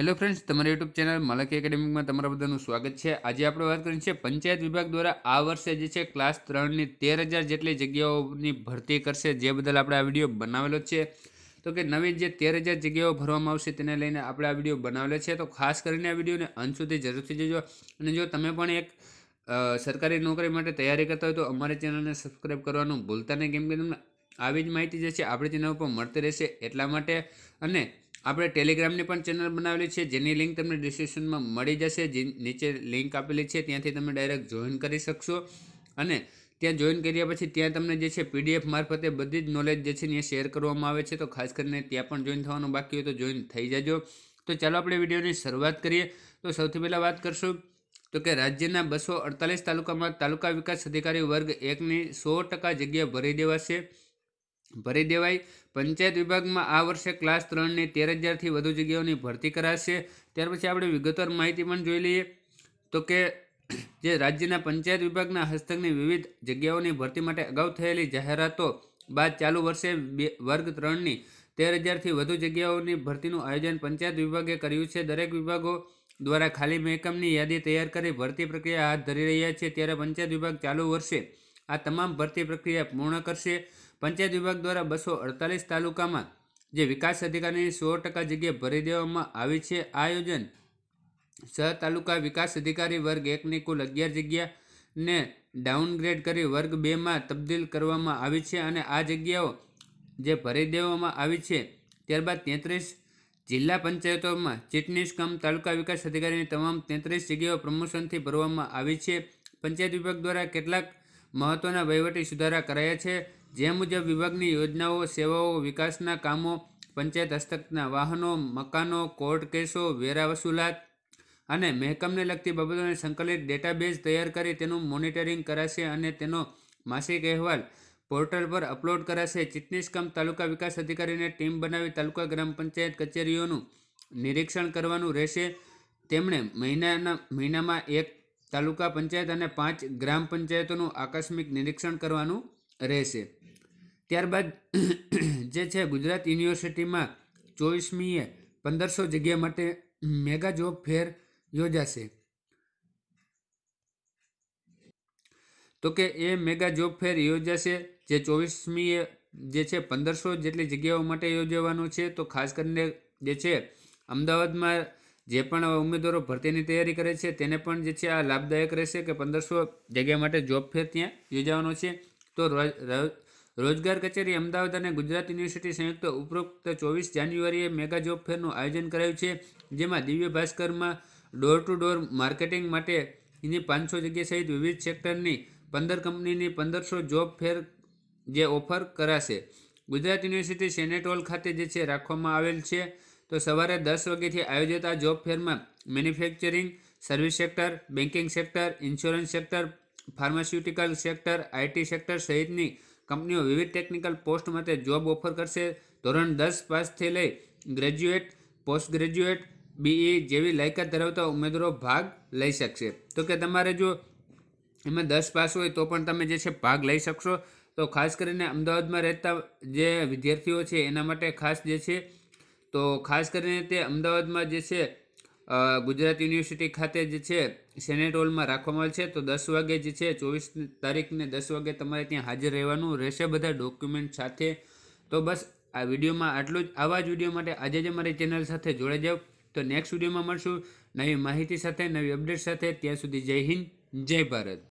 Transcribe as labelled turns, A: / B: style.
A: hello friends તમારા YouTube channel Malki એકેડેમીમાં તમારા બધાનું સ્વાગત છે આજે આપણે વાત કરીએ છીએ પંચાયત વિભાગ દ્વારા આ વર્ષે જે છે ક્લાસ ત્રણની તેર હજાર જેટલી જગ્યાઓની ભરતી કરશે જે બદલ આપણે આ વિડીયો બનાવેલો છે તો કે નવી જે તેર હજાર જગ્યાઓ ભરવામાં આવશે તેને લઈને આપણે આ વિડીયો બનાવેલો છે તો ખાસ કરીને આ વિડીયોને અંત સુધી જરૂરથી જોજો અને જો તમે પણ એક સરકારી નોકરી માટે તૈયારી કરતા હોય તો અમારી ચેનલને સબસ્ક્રાઈબ કરવાનું ભૂલતા નહીં કેમ કે તમને આવી જ માહિતી જે છે આપણી ચેનલ પર મળતી રહેશે એટલા માટે અને આપણે ટેલિગ્રામની પણ ચેનલ બનાવેલી છે જેની લિંક તમને ડિસ્ક્રિપ્શનમાં મળી જશે જે નીચે લિંક આપેલી છે ત્યાંથી તમે ડાયરેક્ટ જોઈન કરી શકશો અને ત્યાં જોઈન કર્યા પછી ત્યાં તમને જે છે પીડીએફ મારફતે બધી જ નોલેજ જે છે એ શેર કરવામાં આવે છે તો ખાસ કરીને ત્યાં પણ જોઈન થવાનું બાકી હોય તો જોઈન થઈ જજો તો ચાલો આપણે વિડીયોની શરૂઆત કરીએ તો સૌથી પહેલાં વાત કરશું તો કે રાજ્યના બસો અડતાલીસ તાલુકામાં તાલુકા વિકાસ અધિકારી વર્ગ એકની સો ટકા જગ્યા ભરી દેવાશે ભરી દેવાય પંચાયત વિભાગમાં આ વર્ષે ક્લાસ ત્રણની તેર હજારથી વધુ જગ્યાઓની ભરતી કરાશે ત્યાર પછી આપણે વિગતવાર માહિતી પણ જોઈ લઈએ તો કે જે રાજ્યના પંચાયત વિભાગના હસ્તકની વિવિધ જગ્યાઓની ભરતી માટે અગાઉ થયેલી જાહેરાતો બાદ ચાલુ વર્ષે બે વર્ગ ત્રણની તેર હજારથી વધુ જગ્યાઓની ભરતીનું આયોજન પંચાયત વિભાગે કર્યું છે દરેક વિભાગો દ્વારા ખાલી મહેકમની યાદી તૈયાર કરી ભરતી પ્રક્રિયા હાથ ધરી રહ્યા છે ત્યારે પંચાયત વિભાગ ચાલુ વર્ષે આ તમામ ભરતી પ્રક્રિયા પૂર્ણ કરશે પંચાયત વિભાગ દ્વારા બસો અડતાલીસ તાલુકામાં જે વિકાસ અધિકારીની સો ટકા જગ્યાએ ભરી દેવામાં આવી છે આ આયોજન સહ તાલુકા વિકાસ અધિકારી વર્ગ એકની કુલ અગિયાર જગ્યાને ડાઉનગ્રેડ કરી વર્ગ બેમાં તબદીલ કરવામાં આવી છે અને આ જગ્યાઓ જે ભરી દેવામાં આવી છે ત્યારબાદ તેત્રીસ જિલ્લા પંચાયતોમાં ચીટનીસ કમ તાલુકા વિકાસ અધિકારીની તમામ તેત્રીસ જગ્યાઓ પ્રમોશનથી ભરવામાં આવી છે પંચાયત વિભાગ દ્વારા કેટલાક મહત્ત્વના વહીવટી સુધારા કરાયા છે જે મુજબ વિભાગની યોજનાઓ સેવાઓ વિકાસના કામો પંચાયત હસ્તકના વાહનો મકાનો કોર્ટ કેસો વેરા વસૂલાત અને મહેકમને લગતી બાબતોને સંકલિત ડેટાબેઝ તૈયાર કરી તેનું મોનિટરિંગ કરાશે અને તેનો માસિક અહેવાલ પોર્ટલ પર અપલોડ કરાશે ચિટનીસકમ તાલુકા વિકાસ અધિકારીને ટીમ બનાવી તાલુકા ગ્રામ પંચાયત કચેરીઓનું નિરીક્ષણ કરવાનું રહેશે તેમણે મહિનાના મહિનામાં એક તાલુકા પંચાયત અને પાંચ ગ્રામ પંચાયતોનું આકસ્મિક નિરીક્ષણ કરવાનું રહેશે ત્યારબાદ જે છે ગુજરાત યુનિવર્સિટીમાં ચોવીસમીએ પંદરસો જગ્યા માટે મેગા જોબ ફેર યોજાશે તો કે એ મેગા જોબ ફેર યોજાશે જે ચોવીસમીએ જે છે પંદરસો જેટલી જગ્યાઓ માટે યોજવાનું છે તો ખાસ કરીને જે છે અમદાવાદમાં જે પણ ઉમેદવારો ભરતીની તૈયારી કરે છે તેને પણ જે છે આ લાભદાયક રહેશે કે પંદરસો જગ્યા માટે જોબ ફેર ત્યાં યોજાવાનો છે તો રોજગાર કચેરી અમદાવાદ અને ગુજરાત યુનિવર્સિટી સંયુક્ત ઉપરોક્ત ચોવીસ જાન્યુઆરીએ મેગા જોબ ફેરનું આયોજન કરાયું છે જેમાં દિવ્ય ભાસ્કરમાં ડોર ટુ ડોર માર્કેટિંગ માટેની પાંચસો જગ્યા સહિત વિવિધ સેક્ટરની પંદર કંપનીની પંદરસો જોબ ફેર જે ઓફર કરાશે ગુજરાત યુનિવર્સિટી સેનેટ હોલ ખાતે જે છે રાખવામાં આવેલ છે તો સવારે દસ વાગ્યાથી આયોજિત આ જોબ ફેરમાં manufacturing service sector banking sector insurance sector pharmaceutical sector IT sector સહિતની કંપનીઓ વિવિધ ટેકનિકલ પોસ્ટ માટે જોબ ઓફર કરશે ધોરણ દસ પાસથી લઈ ગ્રેજ્યુએટ પોસ્ટ ગ્રેજ્યુએટ બીઈ જેવી લાયકાત ધરાવતા ઉમેદવારો ભાગ લઈ શકશે તો કે તમારે જો એમાં દસ પાસ હોય તો પણ તમે જે છે ભાગ લઈ શકશો તો ખાસ કરીને અમદાવાદમાં રહેતા જે વિદ્યાર્થીઓ છે એના માટે ખાસ જે છે તો ખાસ કરીને તે અમદાવાદમાં જે છે ગુજરાત યુનિવર્સિટી ખાતે જે છે સેનેટ હોલમાં રાખવામાં આવે છે તો દસ વાગે જે છે ચોવીસ તારીખને દસ વાગે તમારે ત્યાં હાજર રહેવાનું રહેશે બધા ડોક્યુમેન્ટ સાથે તો બસ આ વિડીયોમાં આટલું જ આવા જ વિડીયો માટે આજે જ અમારી ચેનલ સાથે જોડાઈ જાઓ તો નેક્સ્ટ વિડીયોમાં મળશું નવી માહિતી સાથે નવી અપડેટ સાથે ત્યાં સુધી જય હિન્દ જય ભારત